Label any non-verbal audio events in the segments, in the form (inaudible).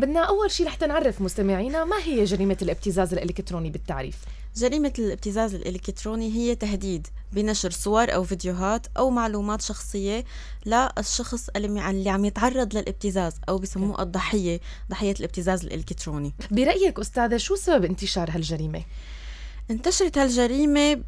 بدنا أول شيء لحتى نعرف مستمعينا ما هي جريمة الابتزاز الإلكتروني بالتعريف جريمة الابتزاز الإلكتروني هي تهديد بنشر صور أو فيديوهات أو معلومات شخصية للشخص اللي عم يتعرض للابتزاز أو بسموه الضحية ضحية الابتزاز الإلكتروني برأيك أستاذة شو سبب انتشار هالجريمة؟ انتشرت هالجريمة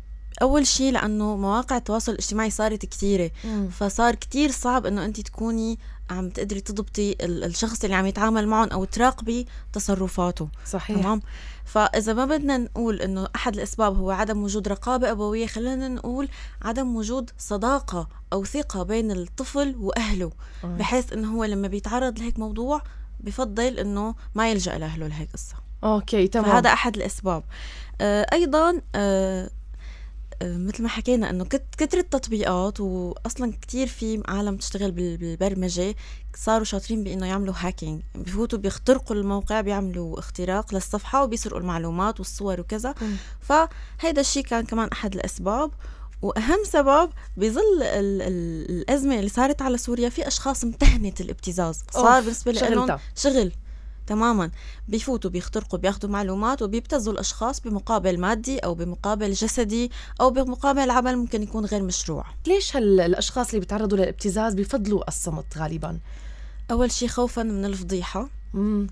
اول شيء لانه مواقع التواصل الاجتماعي صارت كثيره مم. فصار كثير صعب انه انت تكوني عم تقدري تضبطي الشخص اللي عم يتعامل معهم او تراقبي تصرفاته صحيح تمام فاذا ما بدنا نقول انه احد الاسباب هو عدم وجود رقابه ابويه خلينا نقول عدم وجود صداقه او ثقه بين الطفل واهله مم. بحيث انه هو لما بيتعرض لهيك موضوع بفضل انه ما يلجا لاهله لهيك قصه اوكي تمام هذا احد الاسباب آه ايضا آه مثل ما حكينا انه كثر التطبيقات واصلا كثير في عالم بتشتغل بالبرمجه صاروا شاطرين بانه يعملوا هاكينج بفوتوا بيخترقوا الموقع بيعملوا اختراق للصفحه وبيسرقوا المعلومات والصور وكذا فهيدا الشيء كان كمان احد الاسباب واهم سبب بظل ال ال الازمه اللي صارت على سوريا في اشخاص امتهنت الابتزاز صار بالنسبه لهم شغل تماما بيفوتوا بيخترقوا بياخذوا معلومات وبيبتزوا الاشخاص بمقابل مادي او بمقابل جسدي او بمقابل عمل ممكن يكون غير مشروع ليش هالاشخاص اللي بيتعرضوا للابتزاز بيفضلوا الصمت غالبا اول شيء خوفا من الفضيحه امم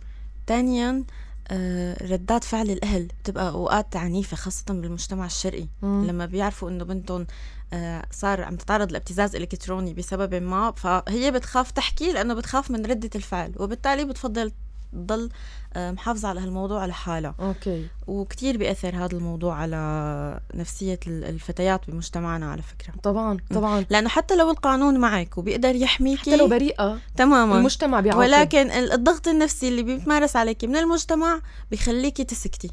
ثانيا آه، ردات فعل الاهل بتبقى اوقات عنيفه خاصه بالمجتمع الشرقي مم. لما بيعرفوا انه بنتهم آه، صار عم تتعرض لابتزاز الكتروني بسبب ما فهي بتخاف تحكي لانه بتخاف من رده الفعل وبالتالي بتفضل تضل آه، محافظة على هالموضوع لحالها أوكي. وكتير بيأثر هذا الموضوع على نفسية الفتيات بمجتمعنا على فكرة طبعا طبعا لأنه حتى لو القانون معك وبيقدر يحميك حتى لو بريئة تماما المجتمع بيعاقب ولكن الضغط النفسي اللي بيتمارس عليك من المجتمع بيخليك تسكتي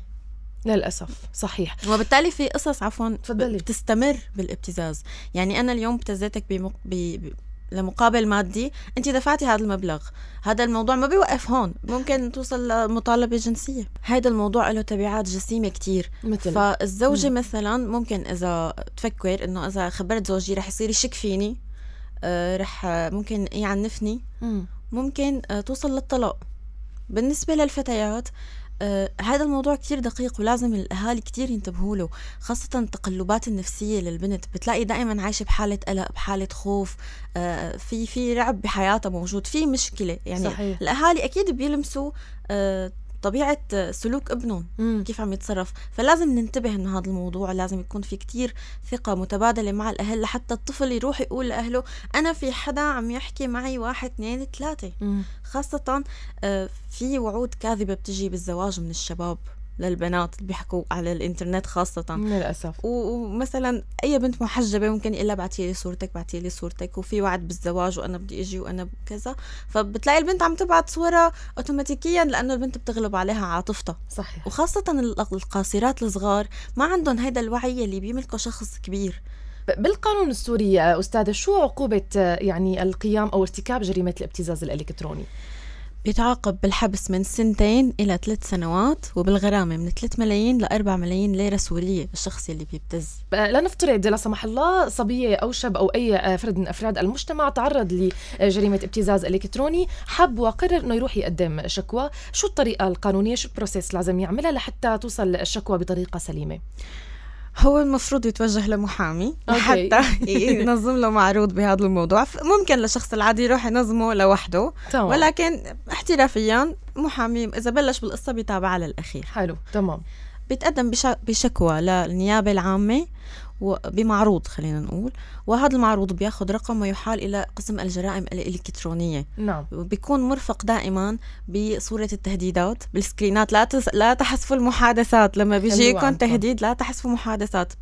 للاسف صحيح وبالتالي في قصص عفوا تفضلي بتستمر بالابتزاز يعني انا اليوم ابتزيتك بمق... ب... لمقابل مادي انت دفعتي هذا المبلغ هذا الموضوع ما بيوقف هون ممكن توصل لمطالبة جنسية هذا الموضوع له تبعات جسيمة كتير مثل فالزوجة مم. مثلا ممكن إذا تفكر إنه إذا خبرت زوجي رح يصير يشك فيني آه، رح ممكن يعنفني مم. ممكن آه، توصل للطلاق بالنسبة للفتيات آه هذا الموضوع كتير دقيق ولازم الأهالي كتير ينتبهوا له خاصة التقلبات النفسية للبنت بتلاقي دائما عايشة بحالة قلق بحالة خوف آه في في رعب بحياتها موجود في مشكلة يعني صحيح. الأهالي أكيد بيلمسوا آه طبيعه سلوك ابنهم مم. كيف عم يتصرف فلازم ننتبه انه هذا الموضوع لازم يكون في كتير ثقه متبادله مع الاهل لحتى الطفل يروح يقول لاهله انا في حدا عم يحكي معي واحد اثنين ثلاثه خاصه آه، في وعود كاذبه بتجي بالزواج من الشباب للبنات اللي بيحكوا على الانترنت خاصة للأسف ومثلا أي بنت محجبة ممكن يقول لها بعتي لي صورتك بعتي لي صورتك وفي وعد بالزواج وأنا بدي أجي وأنا كذا فبتلاقي البنت عم تبعت صورها أوتوماتيكيا لأنه البنت بتغلب عليها عاطفتها صحيح وخاصة القاصرات الصغار ما عندهم هيدا الوعي اللي بيملكه شخص كبير بالقانون السوري أستاذة شو عقوبة آه، يعني القيام أو ارتكاب جريمة الابتزاز الإلكتروني؟ بيتعاقب بالحبس من سنتين إلى ثلاث سنوات وبالغرامة من 3 ملايين ل 4 ملايين ليرة سورية الشخص اللي بيبتز آه، لا نفترض لا سمح الله صبية أو شاب أو أي آه، فرد من أفراد المجتمع تعرض لجريمة ابتزاز إلكتروني حب وقرر أنه يروح يقدم شكوى شو الطريقة القانونية شو البروسيس لازم يعملها لحتى توصل الشكوى بطريقة سليمة هو المفروض يتوجه لمحامي حتى (laughs) ينظم له معروض بهذا الموضوع ممكن للشخص العادي يروح ينظمه لوحده طبعا. ولكن احترافيا محامي اذا بلش بالقصه بيتابعها للاخير حلو تمام بيتقدم بشكوى للنيابه العامه بمعروض خلينا نقول وهذا المعروض بياخذ رقم ويحال الى قسم الجرائم الالكترونيه نعم بيكون مرفق دائما بصوره التهديدات بالسكرينات لا تس... لا تحذفوا المحادثات لما بيجيكم تهديد لا تحذفوا محادثات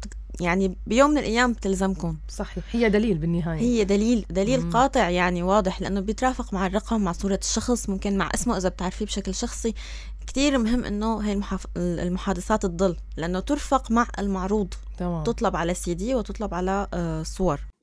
يعني بيوم من الايام بتلزمكم صحيح هي دليل بالنهايه هي دليل دليل مم. قاطع يعني واضح لانه بيترافق مع الرقم مع صوره الشخص ممكن مع اسمه اذا بتعرفيه بشكل شخصي كثير مهم انه هي المحادثات تضل لانه ترفق مع المعروض تمام. تطلب على سي دي وتطلب على آه، صور